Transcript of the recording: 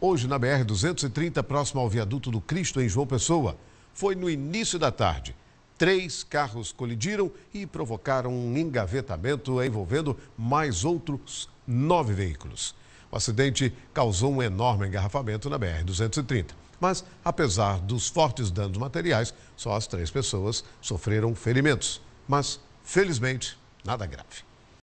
Hoje na BR-230, próximo ao viaduto do Cristo em João Pessoa. Foi no início da tarde. Três carros colidiram e provocaram um engavetamento envolvendo mais outros nove veículos. O acidente causou um enorme engarrafamento na BR-230. Mas, apesar dos fortes danos materiais, só as três pessoas sofreram ferimentos. Mas, felizmente, nada grave.